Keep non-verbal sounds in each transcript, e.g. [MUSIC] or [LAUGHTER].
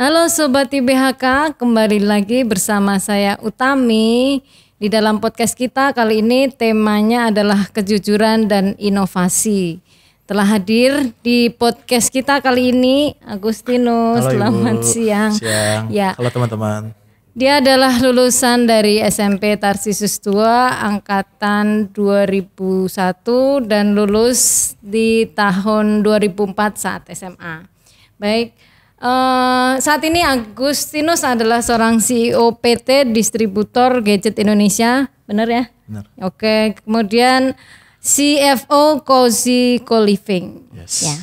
Halo Sobat IBHK, kembali lagi bersama saya Utami. Di dalam podcast kita kali ini temanya adalah kejujuran dan inovasi. Telah hadir di podcast kita kali ini Agustinus, Halo, selamat Ibu. siang. Siang. Ya. Halo teman-teman. Dia adalah lulusan dari SMP Tarsisus II angkatan 2001 dan lulus di tahun 2004 saat SMA. Baik, Uh, saat ini Agustinus adalah seorang CEO PT distributor gadget Indonesia, benar ya? Benar. Oke, kemudian CFO Cozy Co-Living. Yes. Ya.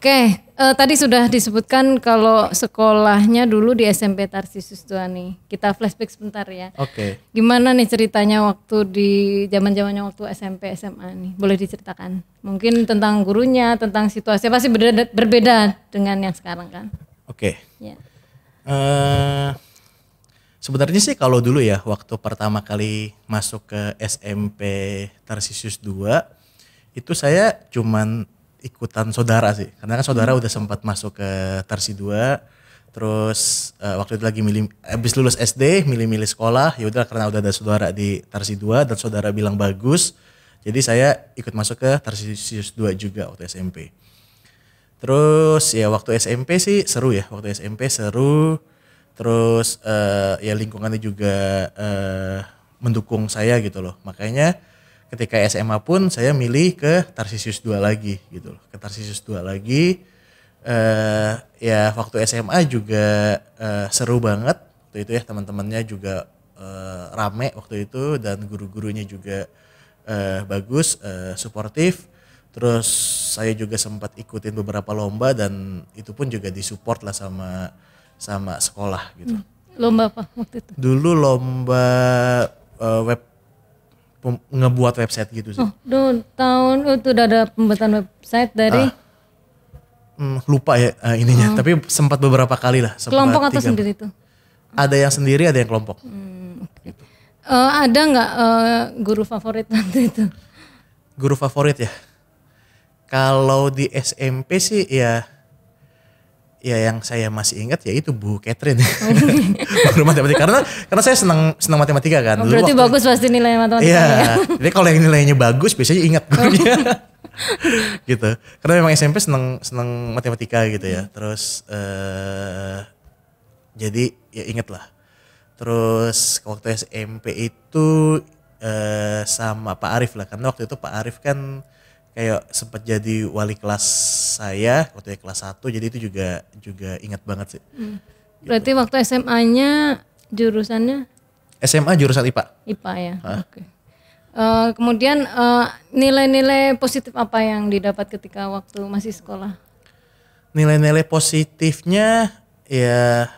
Oke, uh, tadi sudah disebutkan kalau sekolahnya dulu di SMP Tarsisus nih, Kita flashback sebentar ya. Oke. Okay. Gimana nih ceritanya waktu di zaman-zamannya waktu SMP SMA nih? Boleh diceritakan? Mungkin tentang gurunya, tentang situasi pasti berbeda, berbeda dengan yang sekarang kan? Oke. Okay. Ya. Uh, sebenarnya sih kalau dulu ya waktu pertama kali masuk ke SMP Tarsisus 2 itu saya cuman ikutan saudara sih. Karena kan saudara hmm. udah sempat masuk ke Tarsi 2 terus uh, waktu itu lagi milih habis lulus SD milih-milih sekolah ya udah karena udah ada saudara di Tarsi 2 dan saudara bilang bagus jadi saya ikut masuk ke Tarsius 2 juga waktu SMP terus ya waktu SMP sih seru ya waktu SMP seru terus uh, ya lingkungannya juga uh, mendukung saya gitu loh makanya ketika SMA pun saya milih ke Tarsisius 2 lagi gitu loh. Ke Tarsisius 2 lagi eh ya waktu SMA juga eh, seru banget waktu itu ya teman-temannya juga eh, rame waktu itu dan guru-gurunya juga eh, bagus, eh, suportif. Terus saya juga sempat ikutin beberapa lomba dan itu pun juga disupport lah sama sama sekolah gitu. Hmm. Lomba apa waktu itu? Dulu lomba uh, web ngebuat website gitu sih. Oh, duh, tahun oh, itu udah ada pembuatan website dari uh, lupa ya uh, ininya, oh. tapi sempat beberapa kali lah. Kelompok atau sendiri itu? Ada yang sendiri, ada yang kelompok. Hmm, okay. gitu. uh, eh, ada nggak uh, guru favorit nanti [LAUGHS] itu? Guru favorit ya. Kalau di SMP sih ya ya yang saya masih ingat ya itu Bu Catherine guru [LAUGHS] [LAUGHS] matematika karena karena saya senang senang matematika kan. Oh, berarti bagus pasti nilai matematika. Iya. Ya. [LAUGHS] Jadi kalau yang nilainya bagus biasanya ingat gurunya. Oh. gitu. Karena memang SMP senang senang matematika gitu ya. Hmm. Terus eh, jadi ya ingat lah. Terus waktu SMP itu eh, sama Pak Arif lah karena waktu itu Pak Arif kan kayak sempat jadi wali kelas saya waktu ya kelas 1 jadi itu juga juga ingat banget sih. Hmm. Gitu. Berarti gitu. waktu SMA-nya jurusannya SMA jurusan IPA. IPA ya. Oke. Okay. Uh, eh, kemudian eh, nilai-nilai uh, positif apa yang didapat ketika waktu masih sekolah? Nilai-nilai positifnya ya,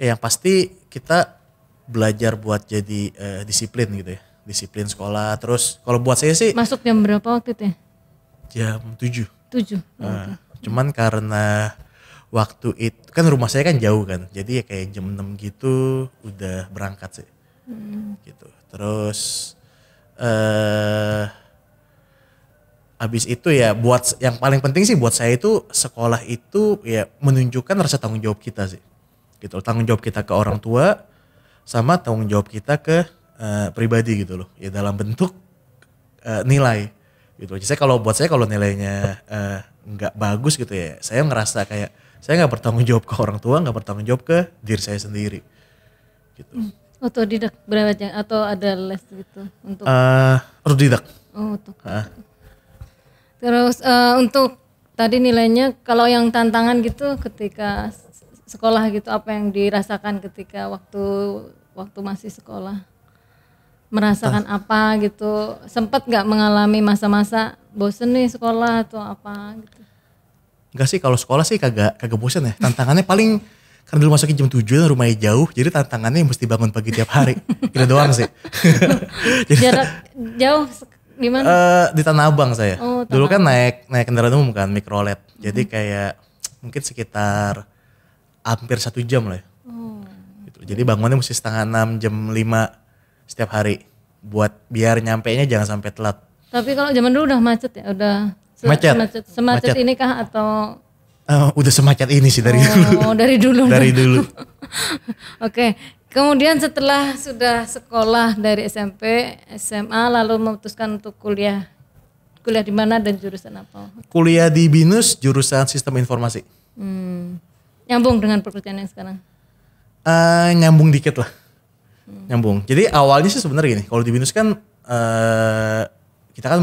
ya yang pasti kita belajar buat jadi uh, disiplin gitu ya disiplin sekolah. Terus kalau buat saya sih masuk jam berapa waktu itu ya? Jam 7. 7. Nah, Cuman karena waktu itu kan rumah saya kan jauh kan. Jadi ya kayak jam enam gitu udah berangkat sih. Hmm. Gitu. Terus eh uh, habis itu ya buat yang paling penting sih buat saya itu sekolah itu ya menunjukkan rasa tanggung jawab kita sih gitu tanggung jawab kita ke orang tua sama tanggung jawab kita ke uh, pribadi gitu loh ya dalam bentuk uh, nilai gitu aja saya kalau buat saya kalau nilainya eh, nggak uh, bagus gitu ya saya ngerasa kayak saya nggak bertanggung jawab ke orang tua nggak bertanggung jawab ke diri saya sendiri gitu atau hmm. otodidak berarti atau ada les gitu untuk uh, otodidak oh, untuk terus uh, untuk tadi nilainya kalau yang tantangan gitu ketika sekolah gitu apa yang dirasakan ketika waktu waktu masih sekolah merasakan Entah. apa gitu sempet nggak mengalami masa-masa bosen nih sekolah atau apa gitu Enggak sih kalau sekolah sih kagak kagak bosen ya tantangannya paling karena dulu masukin jam 7 rumahnya jauh jadi tantangannya mesti bangun pagi tiap hari kita [LAUGHS] gitu doang sih [LAUGHS] jadi, jarak jauh gimana? mana uh, di Tanah Abang saya oh, Tanah dulu kan naik naik kendaraan umum kan mikrolet hmm. jadi kayak mungkin sekitar hampir satu jam lah ya. oh. gitu. jadi bangunnya mesti setengah enam jam lima setiap hari buat biar nyampe nya jangan sampai telat. Tapi kalau zaman dulu udah macet ya, udah se macet. semacet Semacet macet. ini kah atau uh, udah semacet ini sih dari oh, dulu. Oh, dari dulu. [LAUGHS] dari dulu. [LAUGHS] Oke. Okay. Kemudian setelah sudah sekolah dari SMP, SMA lalu memutuskan untuk kuliah. Kuliah di mana dan jurusan apa? Kuliah di BINUS jurusan Sistem Informasi. Hmm. Nyambung dengan pekerjaan yang sekarang? Uh, nyambung dikit lah nyambung. Jadi awalnya sih sebenarnya gini, kalau di Binus kan uh, kita kan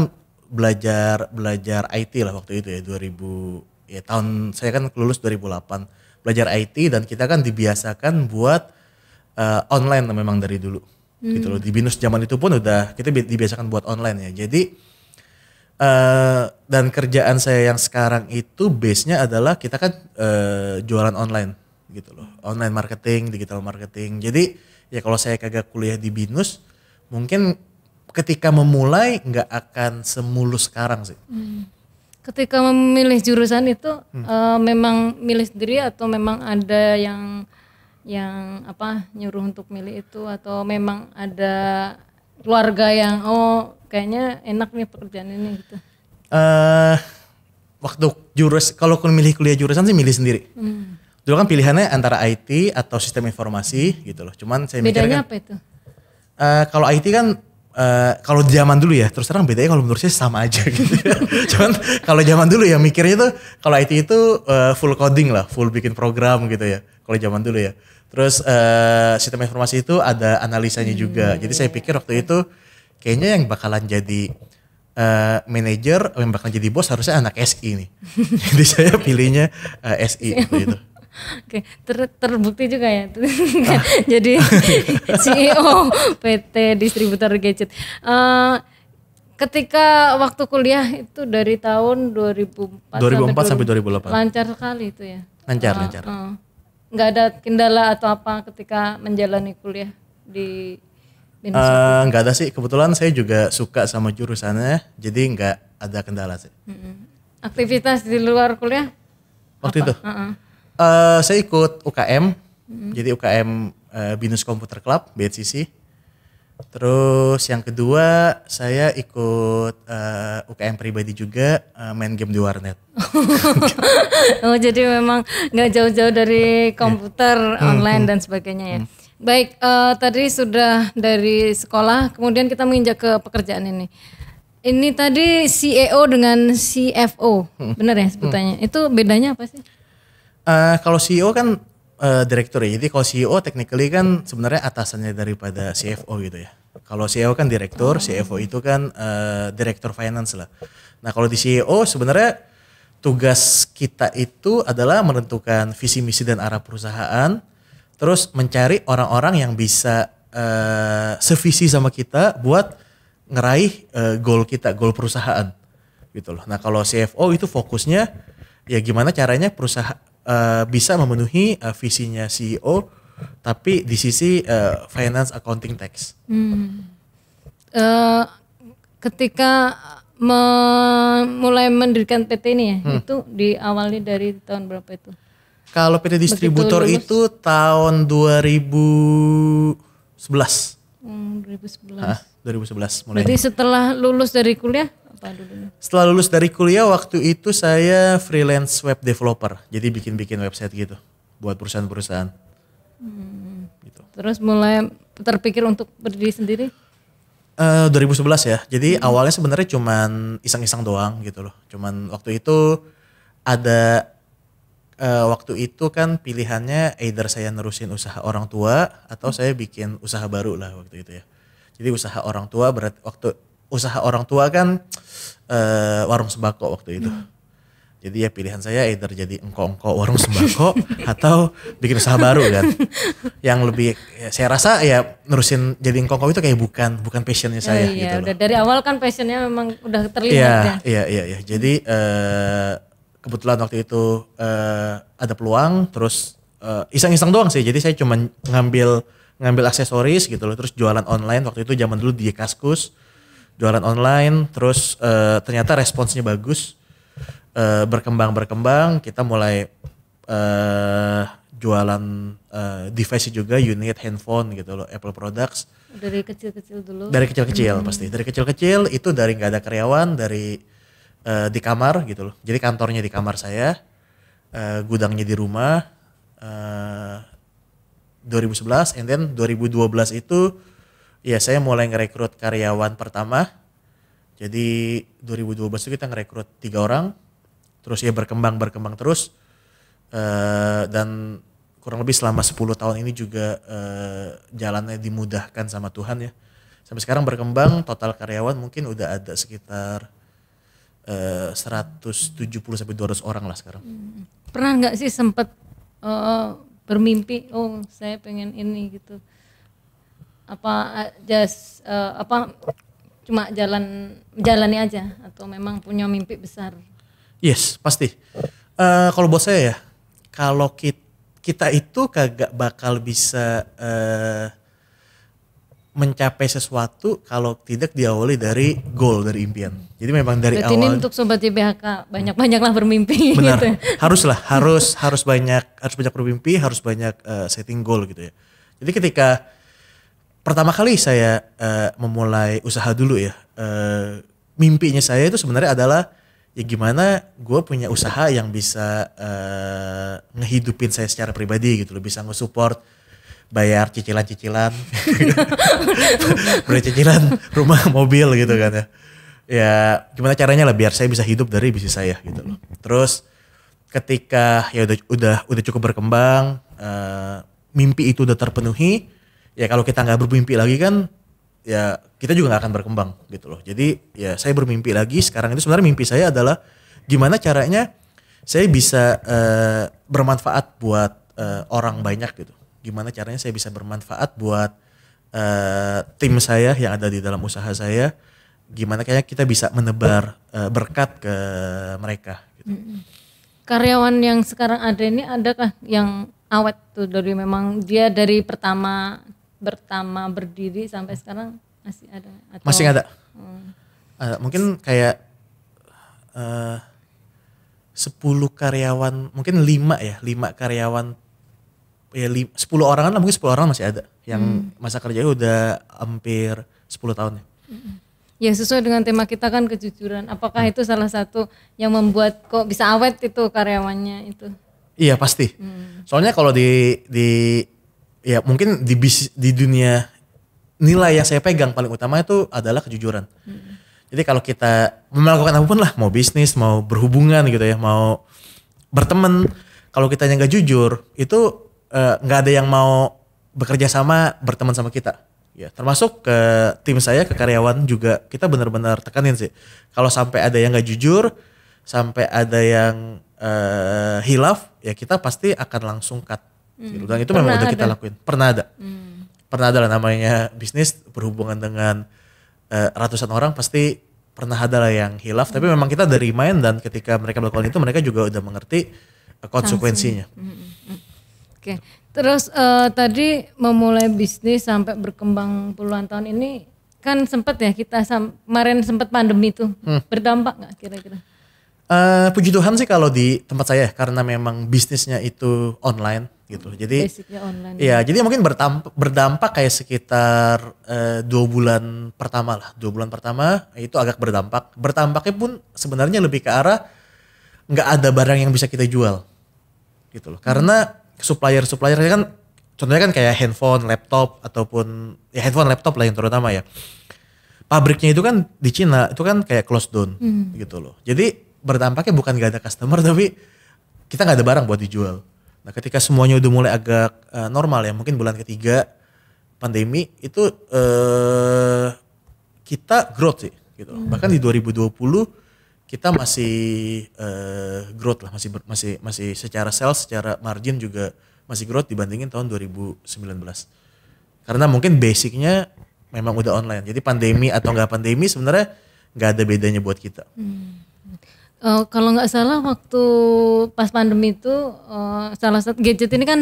belajar belajar IT lah waktu itu ya 2000 ya tahun saya kan lulus 2008 belajar IT dan kita kan dibiasakan buat uh, online memang dari dulu hmm. gitu loh di binus zaman itu pun udah kita dibiasakan buat online ya jadi uh, dan kerjaan saya yang sekarang itu base nya adalah kita kan uh, jualan online gitu loh online marketing digital marketing jadi ya kalau saya kagak kuliah di binus mungkin ketika memulai nggak akan semulus sekarang sih hmm. ketika memilih jurusan itu hmm. e, memang milih sendiri atau memang ada yang yang apa nyuruh untuk milih itu atau memang ada keluarga yang oh kayaknya enak nih pekerjaan ini gitu uh, waktu jurus kalau aku milih kuliah jurusan sih milih sendiri hmm dulu kan pilihannya antara IT atau sistem informasi gitu loh. Cuman saya bedanya mikirnya, apa itu? Uh, kalau IT kan uh, kalau zaman dulu ya, terus terang bedanya kalau menurut saya sama aja [LAUGHS] gitu. Ya. Cuman kalau zaman dulu ya mikirnya tuh kalau IT itu uh, full coding lah, full bikin program gitu ya. Kalau zaman dulu ya. Terus uh, sistem informasi itu ada analisanya hmm. juga. Jadi saya pikir waktu itu kayaknya yang bakalan jadi uh, manager, yang bakalan jadi bos harusnya anak SI nih. [LAUGHS] jadi saya pilihnya uh, SI gitu. Oke, ter, terbukti juga ya. [LAUGHS] Jadi CEO PT distributor gadget. Uh, ketika waktu kuliah itu dari tahun 2004 2004 sampai 2008. Lancar sekali itu ya. Lancar, uh, lancar. Uh, nggak ada kendala atau apa ketika menjalani kuliah di Uh, nggak ada sih, kebetulan saya juga suka sama jurusannya, jadi nggak ada kendala sih. Aktivitas di luar kuliah? Waktu apa? itu? Uh -uh uh, saya ikut UKM hmm. jadi UKM uh, eh, Binus Computer Club BCC terus yang kedua saya ikut uh, eh, UKM pribadi juga uh, main game di warnet [LAUGHS] oh jadi memang nggak jauh-jauh dari komputer yeah. Hmm. Hmm, online hmm, dan sebagainya ya hmm. Baik, uh, tadi sudah dari sekolah, kemudian kita menginjak ke pekerjaan ini. Ini tadi CEO dengan CFO, hmm. benar ya sebutannya? Hmm. Itu bedanya apa sih? uh, kalau CEO kan uh, direktur ya. Jadi kalau CEO technically kan sebenarnya atasannya daripada CFO gitu ya. Kalau CEO kan direktur, CFO itu kan uh, direktur finance lah. Nah kalau di CEO sebenarnya tugas kita itu adalah menentukan visi misi dan arah perusahaan, terus mencari orang-orang yang bisa uh, sevisi sama kita buat ngeraih uh, goal kita, goal perusahaan gitu loh. Nah kalau CFO itu fokusnya ya gimana caranya perusahaan Eh, bisa memenuhi uh, visinya CEO tapi di sisi uh, finance accounting tax. Hmm. Uh, ketika mulai mendirikan PT ini ya, hmm. itu diawali dari tahun berapa itu? Kalau PT distributor itu tahun 2011. Hmm, 2011. Hah, 2011 mulai. Berarti setelah lulus dari kuliah apa Setelah lulus dari kuliah waktu itu saya freelance web developer. Jadi bikin-bikin website gitu buat perusahaan-perusahaan. Hmm. Gitu. Terus mulai terpikir untuk berdiri sendiri? Uh, eh, 2011 ya. Jadi hmm. awalnya sebenarnya cuman iseng-iseng doang gitu loh. Cuman waktu itu ada uh, waktu itu kan pilihannya either saya nerusin usaha orang tua atau saya bikin usaha baru lah waktu itu ya. Jadi usaha orang tua berarti waktu usaha orang tua kan uh, warung sembako waktu itu. Hmm. Jadi ya pilihan saya either jadi engko-engko warung sembako [LAUGHS] atau bikin usaha baru kan. Yang lebih ya, saya rasa ya nerusin jadi engko itu kayak bukan bukan passionnya ah, saya ya, iya, gitu loh. dari awal kan passionnya memang udah terlihat iya, ya. Iya iya iya. Jadi uh, kebetulan waktu itu uh, ada peluang terus iseng iseng-iseng doang sih. Jadi saya cuma ngambil ngambil aksesoris gitu loh terus jualan online waktu itu zaman dulu di Kaskus jualan online terus uh, ternyata responsnya bagus uh, eh, berkembang berkembang kita mulai uh, jualan uh, device juga unit handphone gitu loh Apple products dari kecil-kecil dulu dari kecil-kecil hmm. pasti dari kecil-kecil itu dari nggak ada karyawan dari uh, di kamar gitu loh jadi kantornya di kamar saya uh, gudangnya di rumah uh, 2011 and then 2012 itu ya saya mulai ngerekrut karyawan pertama. Jadi 2012 itu kita ngerekrut tiga orang, terus ya berkembang berkembang terus uh, dan kurang lebih selama 10 tahun ini juga uh, jalannya dimudahkan sama Tuhan ya. Sampai sekarang berkembang total karyawan mungkin udah ada sekitar eh, uh, 170 sampai 200 orang lah sekarang. Hmm. Pernah nggak sih sempat uh, bermimpi oh saya pengen ini gitu apa eh, just uh, apa cuma jalan jalani aja atau memang punya mimpi besar? Yes, pasti. Uh, kalau buat saya ya, kalau kita, kita itu kagak bakal bisa uh, mencapai sesuatu kalau tidak diawali dari goal dari impian. Jadi memang dari Berarti awal. ini untuk sobat IBHK banyak-banyaklah bermimpi. [LAUGHS] Benar, gitu. Ya? haruslah harus harus banyak harus banyak bermimpi, harus banyak uh, setting goal gitu ya. Jadi ketika pertama kali saya uh, memulai usaha dulu ya uh, mimpinya saya itu sebenarnya adalah ya gimana gue punya usaha yang bisa uh, ngehidupin saya secara pribadi gitu loh bisa nge-support bayar cicilan-cicilan [LAUGHS] beli cicilan rumah [LAUGHS] mobil gitu kan ya ya gimana caranya lah biar saya bisa hidup dari bisnis saya gitu loh terus ketika ya udah udah udah cukup berkembang uh, mimpi itu udah terpenuhi ya kalau kita nggak bermimpi lagi kan ya kita juga nggak akan berkembang gitu loh. Jadi ya saya bermimpi lagi sekarang itu sebenarnya mimpi saya adalah gimana caranya saya bisa uh, bermanfaat buat uh, orang banyak gitu. Gimana caranya saya bisa bermanfaat buat uh, tim saya yang ada di dalam usaha saya. Gimana kayaknya kita bisa menebar uh, berkat ke mereka gitu. Karyawan yang sekarang ada ini adakah yang awet tuh dari memang dia dari pertama pertama berdiri sampai sekarang masih ada atau, masih ada hmm. uh, mungkin kayak eh, sepuluh karyawan mungkin lima ya lima karyawan ya 10 orang kan mungkin sepuluh orang masih ada yang hmm. masa kerjanya udah hampir sepuluh tahun ya hmm. Ya sesuai dengan tema kita kan kejujuran. Apakah hmm. itu salah satu yang membuat kok bisa awet itu karyawannya itu? Iya pasti. Hmm. Soalnya kalau di di ya mungkin di bis, di dunia nilai yang saya pegang paling utama itu adalah kejujuran. Hmm. Jadi kalau kita melakukan apapun lah, mau bisnis, mau berhubungan gitu ya, mau berteman, kalau kita yang nggak jujur, itu eh, nggak uh, ada yang mau bekerja sama berteman sama kita. Ya, termasuk ke tim saya, ke karyawan juga kita benar-benar tekanin sih. Kalau sampai ada yang nggak jujur, sampai ada yang uh, hilaf, ya kita pasti akan langsung cut hmm. gitu. Dan itu pernah memang udah kita lakuin. Pernah ada. Hmm. Pernah ada lah namanya bisnis berhubungan dengan uh, ratusan orang pasti pernah ada lah yang hilaf. Hmm. Tapi memang kita dari main dan ketika mereka melakukan itu mereka juga udah mengerti eh, konsekuensinya. Hmm, hmm, hmm. Oke. Okay. Terus uh, tadi memulai bisnis sampai berkembang puluhan tahun ini kan sempat ya kita sam kemarin sempat pandemi tuh hmm. berdampak nggak kira-kira? Uh, puji Tuhan sih kalau di tempat saya ya, karena memang bisnisnya itu online gitu. Jadi basicnya online. Ya, jadi mungkin berdampak, berdampak kayak sekitar eh, dua bulan pertama lah. Dua bulan pertama itu agak berdampak. Berdampaknya pun sebenarnya lebih ke arah nggak ada barang yang bisa kita jual gitu loh. Karena supplier-suppliernya kan contohnya kan kayak handphone, laptop ataupun ya handphone, laptop lah yang terutama ya. Pabriknya itu kan di Cina itu kan kayak close down hmm. gitu loh. Jadi berdampaknya bukan gak ada customer [LAUGHS] tapi kita nggak ada barang buat dijual Nah ketika semuanya udah mulai agak uh, normal ya mungkin bulan ketiga pandemi itu uh, kita growth sih gitu. Hmm. Bahkan di 2020 kita masih uh, growth lah masih masih masih secara sales secara margin juga masih growth dibandingin tahun 2019. Karena mungkin basicnya memang udah online. Jadi pandemi atau enggak pandemi sebenarnya nggak ada bedanya buat kita. Hmm uh, kalau nggak salah waktu pas pandemi itu uh, salah satu gadget ini kan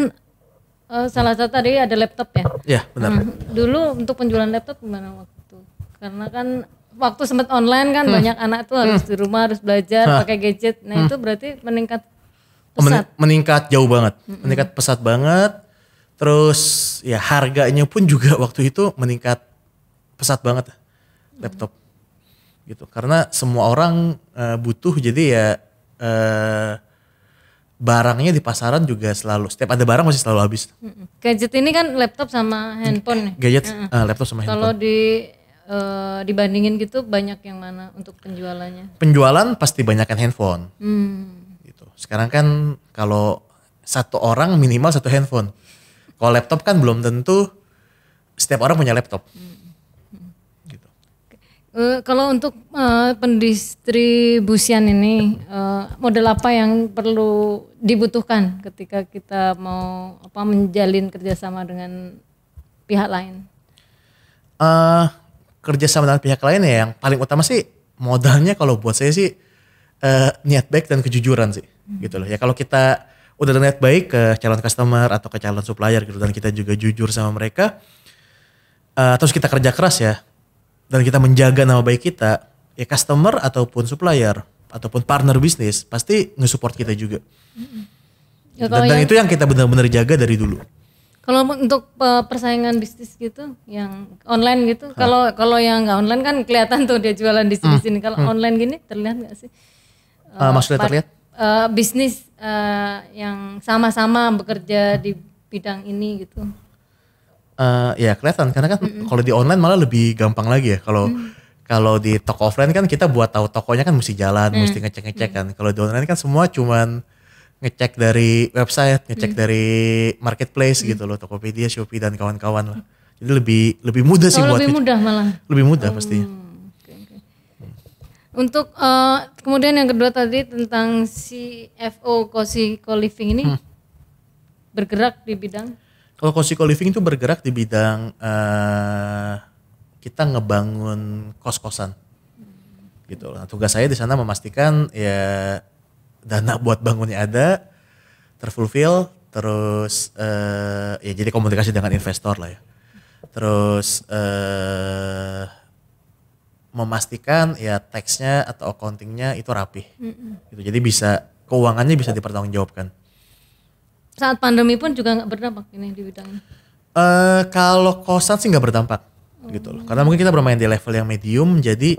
uh, salah satu tadi ada laptop ya. Iya benar. Hmm, dulu untuk penjualan laptop gimana waktu? Karena kan waktu sempat online kan hmm. banyak anak tuh harus hmm. di rumah harus belajar Hah. pakai gadget. Nah hmm. itu berarti meningkat oh, pesat. Meningkat jauh banget, hmm. meningkat pesat banget. Terus ya harganya pun juga waktu itu meningkat pesat banget laptop gitu karena semua orang uh, butuh jadi ya uh, barangnya di pasaran juga selalu setiap ada barang masih selalu habis. Gadget ini kan laptop sama handphone. Ya? Gadget, ya? uh, laptop sama handphone. Kalau di uh, dibandingin gitu banyak yang mana untuk penjualannya? Penjualan pasti banyakkan handphone. Hmm. Gitu. Sekarang kan kalau satu orang minimal satu handphone. Kalau laptop kan belum tentu setiap orang punya laptop. Hmm. Uh, kalau untuk uh, pendistribusian ini uh, model apa yang perlu dibutuhkan ketika kita mau apa menjalin kerjasama dengan pihak lain? Uh, kerjasama dengan pihak lain ya yang paling utama sih modalnya kalau buat saya sih uh, niat baik dan kejujuran sih hmm. gitu loh ya kalau kita udah niat baik ke calon customer atau ke calon supplier gitu dan kita juga jujur sama mereka uh, terus kita kerja keras ya dan kita menjaga nama baik kita, ya customer ataupun supplier ataupun partner bisnis pasti nge-support kita juga. Ya, dan, dan itu yang kita benar-benar jaga dari dulu. Kalau untuk eh, persaingan bisnis gitu, yang online gitu, kalau kalau yang nggak online kan kelihatan tuh dia jualan di sini Hmm. Kalau hmm. online gini terlihat nggak sih? Uh, uh, maksudnya terlihat? Uh, bisnis uh, yang sama-sama bekerja di bidang ini gitu uh, ya kelihatan karena kan mm-hmm. kalau di online malah lebih gampang lagi ya kalau mm. kalau di toko offline kan kita buat tahu tokonya kan mesti jalan mm. mesti ngecek ngecek mm. kan kalau di online kan semua cuman ngecek dari website ngecek mm. dari marketplace mm. gitu loh Tokopedia Shopee dan kawan-kawan lah jadi lebih lebih mudah sih oh, buat lebih mudah malah lebih mudah oh. pastinya untuk uh, kemudian yang kedua tadi tentang CFO, Kosi co-living ini hmm. bergerak di bidang kalau Cosico Living itu bergerak di bidang uh, kita ngebangun kos-kosan gitu. Nah, tugas saya di sana memastikan ya dana buat bangunnya ada, terfulfill, terus uh, ya jadi komunikasi dengan investor lah ya. Terus uh, memastikan ya teksnya atau accountingnya itu rapih. Mm -mm. Gitu. Jadi bisa keuangannya bisa dipertanggungjawabkan saat pandemi pun juga nggak berdampak ini di bidang Uh, kalau kosan sih nggak berdampak oh. gitu loh. Karena mungkin kita bermain di level yang medium, jadi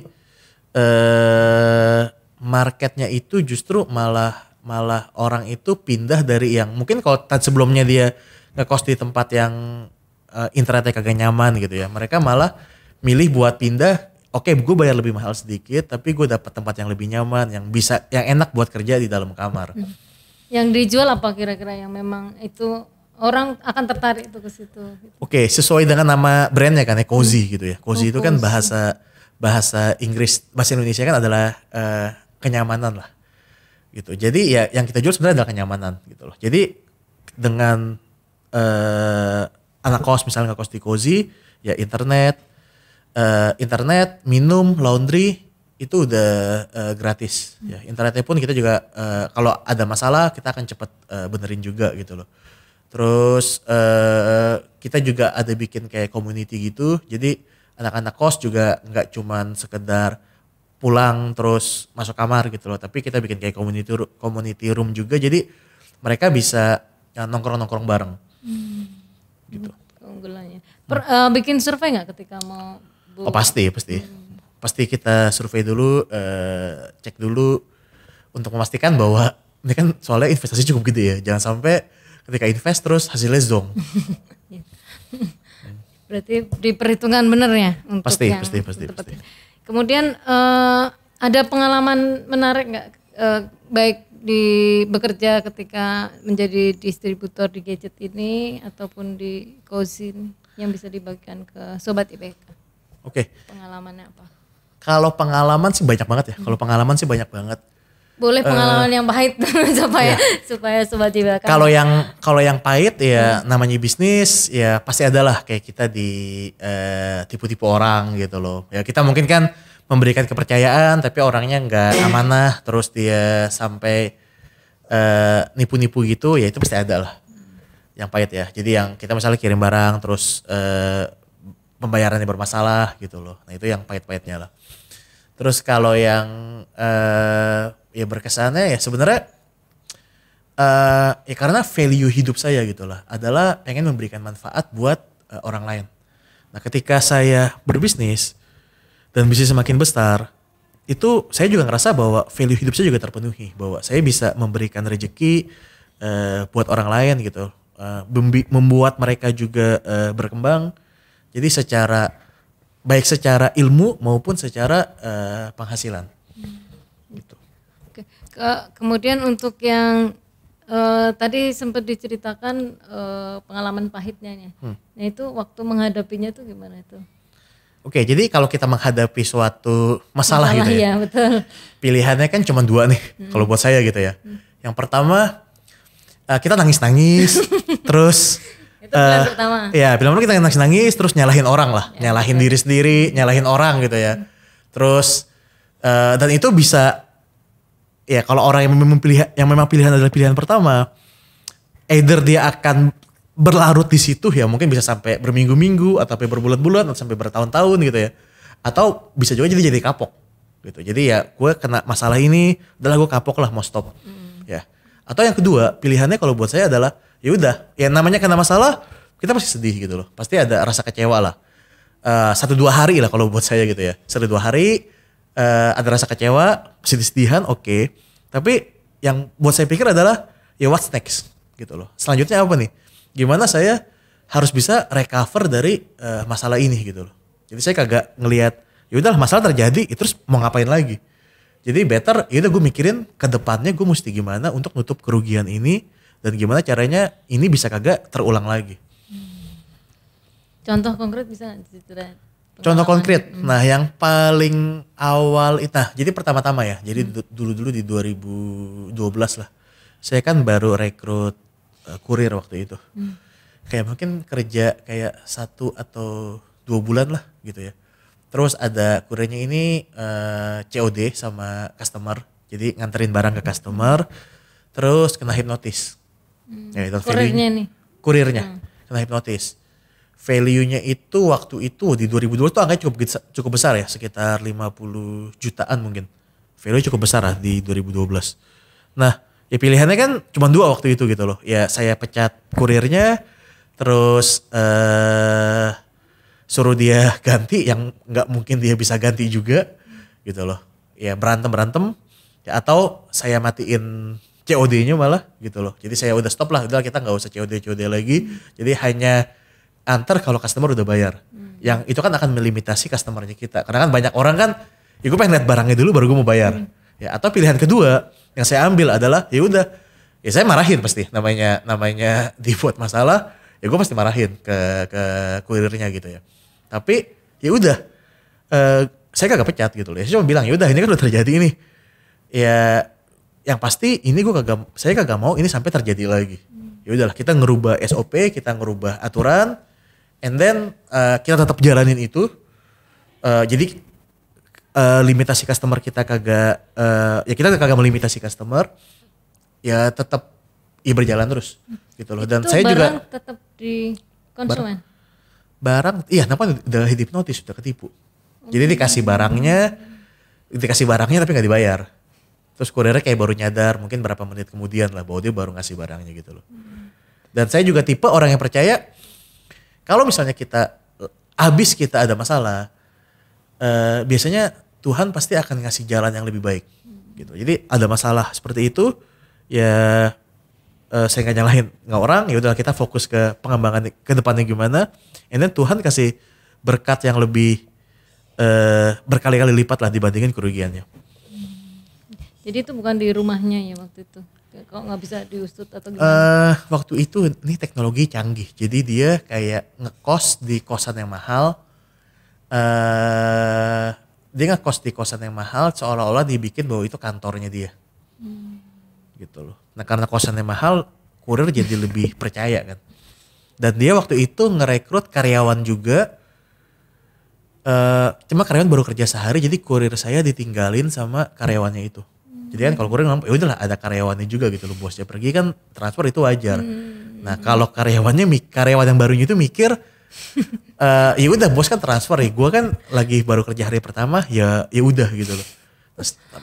uh, marketnya itu justru malah malah orang itu pindah dari yang mungkin kalau sebelumnya dia ngekos di tempat yang uh, internetnya kagak nyaman gitu ya. Mereka malah milih buat pindah. Oke, okay, gue bayar lebih mahal sedikit, tapi gue dapat tempat yang lebih nyaman, yang bisa, yang enak buat kerja di dalam kamar. Hmm yang dijual apa kira-kira yang memang itu orang akan tertarik itu ke situ. Oke, okay, sesuai dengan nama brandnya kan ya, cozy hmm. gitu ya. Cozy oh, itu kan cozy. kan bahasa bahasa Inggris, bahasa Indonesia kan adalah uh, kenyamanan lah. Gitu. Jadi ya yang kita jual sebenarnya adalah kenyamanan gitu loh. Jadi dengan uh, anak kos misalnya kos di cozy, ya internet, uh, internet, minum, laundry, itu udah uh, gratis ya internetnya pun kita juga uh, kalau ada masalah kita akan cepet uh, benerin juga gitu loh terus uh, kita juga ada bikin kayak community gitu jadi anak-anak kos juga nggak cuman sekedar pulang terus masuk kamar gitu loh tapi kita bikin kayak community community room juga jadi mereka bisa ya, nongkrong nongkrong bareng hmm. gitu keunggulannya per, uh, bikin survei nggak ketika mau oh pasti pasti hmm pasti kita survei dulu, uh, cek dulu untuk memastikan bahwa [LAUGHS] ini kan soalnya investasi cukup gitu ya. Jangan sampai ketika invest terus hasilnya zonk [LAUGHS] Berarti diperhitungkan bener ya untuk pasti, yang pasti, pasti, tepat. pasti. Kemudian uh, ada pengalaman menarik nggak uh, baik di bekerja ketika menjadi distributor di gadget ini ataupun di Kozin yang bisa dibagikan ke sobat IPK. Oke. Okay. Pengalamannya apa? Kalau pengalaman sih banyak banget ya. Kalau hmm. pengalaman sih banyak banget. Boleh eh, pengalaman uh, yang pahit [LAUGHS] supaya ya. supaya sobat dibakar. Kalau yang kalau yang pahit ya hmm. namanya bisnis ya pasti adalah kayak kita di uh, tipu-tipu orang gitu loh. Ya kita mungkin kan memberikan kepercayaan tapi orangnya nggak amanah terus dia sampai uh, nipu-nipu gitu ya itu pasti ada lah. Hmm. Yang pahit ya. Jadi yang kita misalnya kirim barang terus uh, pembayarannya bermasalah gitu loh. Nah itu yang pahit-pahitnya lah. Terus kalau yang uh, ya berkesannya ya sebenarnya uh, ya karena value hidup saya gitu lah adalah pengen memberikan manfaat buat uh, orang lain. Nah ketika saya berbisnis dan bisnis semakin besar itu saya juga ngerasa bahwa value hidup saya juga terpenuhi bahwa saya bisa memberikan rejeki uh, buat orang lain gitu uh, membuat mereka juga uh, berkembang jadi secara baik secara ilmu maupun secara uh, penghasilan. Hmm. Gitu. Oke. Ke, kemudian untuk yang uh, tadi sempat diceritakan uh, pengalaman pahitnya Hmm. Nah itu waktu menghadapinya tuh gimana itu? Oke, jadi kalau kita menghadapi suatu masalah, masalah gitu ya. ya betul. Pilihannya kan cuma dua nih hmm. kalau buat saya gitu ya. Hmm. Yang pertama kita nangis-nangis [LAUGHS] terus itu uh, Ya, film kita nangis-nangis terus nyalahin orang lah, ya, nyalahin ya. diri sendiri, nyalahin orang gitu ya. Terus uh, dan itu bisa ya kalau orang yang memang pilihan yang memang pilihan adalah pilihan pertama, either dia akan berlarut di situ ya mungkin bisa sampai berminggu-minggu atau sampai berbulan-bulan atau sampai bertahun-tahun gitu ya atau bisa juga jadi jadi kapok gitu jadi ya gue kena masalah ini adalah gue kapok lah mau stop hmm. ya atau yang kedua pilihannya kalau buat saya adalah ya udah yang namanya kena masalah kita pasti sedih gitu loh pasti ada rasa kecewa lah uh, satu dua hari lah kalau buat saya gitu ya satu dua hari uh, ada rasa kecewa sedih-sedihan oke okay. tapi yang buat saya pikir adalah ya what's next gitu loh selanjutnya apa nih gimana saya harus bisa recover dari uh, masalah ini gitu loh jadi saya kagak ngelihat ya udahlah masalah terjadi ya terus mau ngapain lagi jadi better ya udah gue mikirin ke depannya gue mesti gimana untuk nutup kerugian ini dan gimana caranya ini bisa kagak terulang lagi. Hmm. Contoh konkret bisa Contoh konkret. Hmm. Nah, yang paling awal itu nah, jadi pertama-tama ya. Jadi hmm. dulu-dulu di 2012 lah. Saya kan baru rekrut uh, kurir waktu itu. Hmm. Kayak mungkin kerja kayak satu atau dua bulan lah gitu ya. Terus ada kurirnya ini uh, eh, COD sama customer. Jadi nganterin barang ke customer terus kena hipnotis Hmm. Ya, kurirnya nih. Kurirnya. Hmm. Kena hipnotis. Value-nya itu waktu itu di 2002 itu angkanya cukup cukup besar ya, sekitar 50 jutaan mungkin. Value cukup besar lah di 2012. Nah, ya pilihannya kan cuma dua waktu itu gitu loh. Ya saya pecat kurirnya, terus eh uh, suruh dia [LAUGHS] ganti yang nggak mungkin dia bisa ganti juga gitu loh. Ya berantem berantem, ya, atau saya matiin COD-nya malah gitu loh. Jadi saya udah stop lah, udah kita nggak usah COD COD lagi. Hmm. Jadi hanya antar kalau customer udah bayar. Hmm. Yang itu kan akan melimitasi customernya kita. Karena kan banyak orang kan, ya gue pengen lihat barangnya dulu baru gue mau bayar. Hmm. Ya atau pilihan kedua yang saya ambil adalah ya udah, ya saya marahin pasti namanya namanya [LAUGHS] dibuat masalah, ya gue pasti marahin ke ke kurirnya gitu ya. Tapi ya udah, uh, saya kagak pecat gitu loh. Ya. Saya cuma bilang ya udah ini kan udah terjadi ini. Ya yang pasti ini gue kagak saya kagak mau ini sampai terjadi lagi hmm. ya udahlah kita ngerubah SOP kita ngerubah aturan and then uh, kita tetap jalanin itu uh, jadi uh, limitasi customer kita kagak uh, ya kita kagak melimitasi customer ya tetap ya berjalan terus gitu loh dan itu saya barang juga tetap di konsumen barang, iya kenapa udah hipnotis udah ketipu okay. jadi dikasih barangnya dikasih barangnya tapi nggak dibayar terus kurirnya kayak baru nyadar mungkin berapa menit kemudian lah bahwa dia baru ngasih barangnya gitu loh hmm. dan saya juga tipe orang yang percaya kalau misalnya kita habis kita ada masalah eh, biasanya Tuhan pasti akan ngasih jalan yang lebih baik gitu jadi ada masalah seperti itu ya eh, saya nggak nyalahin nggak orang ya udah kita fokus ke pengembangan ke depannya gimana and then Tuhan kasih berkat yang lebih eh, berkali-kali lipat lah dibandingin kerugiannya jadi itu bukan di rumahnya ya waktu itu? Kok nggak bisa diusut atau gimana? Uh, waktu itu ini teknologi canggih, jadi dia kayak ngekos di kosan yang mahal. Uh, dia ngekos di kosan yang mahal, seolah-olah dibikin bahwa itu kantornya dia, hmm. gitu loh. Nah karena kosan yang mahal, kurir jadi lebih percaya kan. Dan dia waktu itu ngerekrut karyawan juga, uh, cuma karyawan baru kerja sehari, jadi kurir saya ditinggalin sama karyawannya itu. Jadi kan iya. kalau kurir ya udahlah ada karyawannya juga gitu loh bosnya pergi kan transfer itu wajar. Hmm. Nah kalau karyawannya karyawan yang barunya itu mikir uh, [LAUGHS] ya udah bos kan transfer ya gue kan lagi baru kerja hari pertama ya ya udah gitu loh.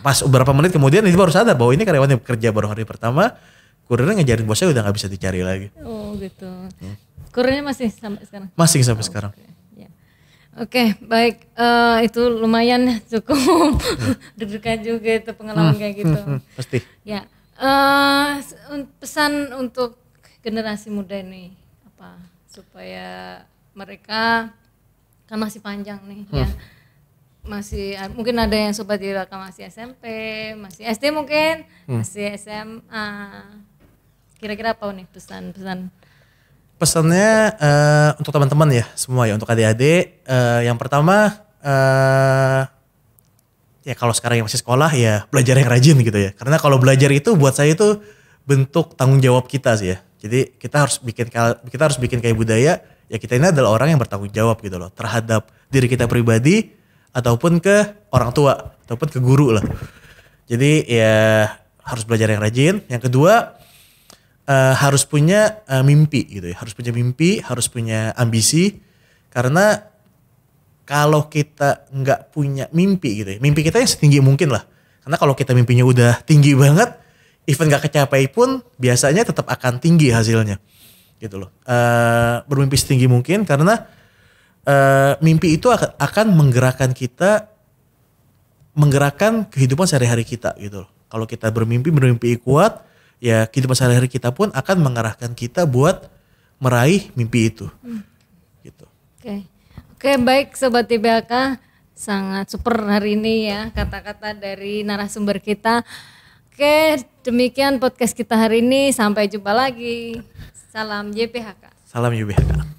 pas beberapa menit kemudian itu baru sadar bahwa ini karyawannya kerja baru hari pertama kurirnya ngejarin bosnya udah gak bisa dicari lagi. Oh gitu. Hmm. Kurirnya masih sampai sekarang? Masih sampai oh, sekarang. Okay. Oke, okay, baik. Uh, itu lumayan cukup [LAUGHS] deg-degan juga itu pengalaman hmm, kayak gitu. Hmm, [LAUGHS] hmm, pasti. Ya. Uh, pesan untuk generasi muda ini apa supaya mereka kan masih panjang nih ya. hmm. ya. Masih mungkin ada yang sobat di masih SMP, masih SD mungkin, hmm. masih SMA. Kira-kira apa nih pesan-pesan? Pesannya uh, untuk teman-teman ya semua ya untuk adik-adik Uh, yang pertama uh, ya kalau sekarang yang masih sekolah ya belajar yang rajin gitu ya. Karena kalau belajar itu buat saya itu bentuk tanggung jawab kita sih ya. Jadi kita harus bikin kita harus bikin kayak budaya ya kita ini adalah orang yang bertanggung jawab gitu loh terhadap diri kita pribadi ataupun ke orang tua ataupun ke guru lah. Jadi ya harus belajar yang rajin. Yang kedua uh, harus punya uh, mimpi gitu ya. Harus punya mimpi, harus punya ambisi karena kalau kita nggak punya mimpi gitu ya. Mimpi kita yang setinggi mungkin lah. Karena kalau kita mimpinya udah tinggi banget, event nggak kecapai pun biasanya tetap akan tinggi hasilnya. Gitu loh. E, bermimpi setinggi mungkin karena e, mimpi itu akan, akan menggerakkan kita menggerakkan kehidupan sehari-hari kita gitu loh. Kalau kita bermimpi, bermimpi kuat, ya kehidupan sehari-hari kita pun akan mengarahkan kita buat meraih mimpi itu. Hmm. Gitu. Oke. Okay. Oke baik Sobat TBHK sangat super hari ini ya kata-kata dari narasumber kita. Oke demikian podcast kita hari ini sampai jumpa lagi. Salam YPHK. Salam YPHK.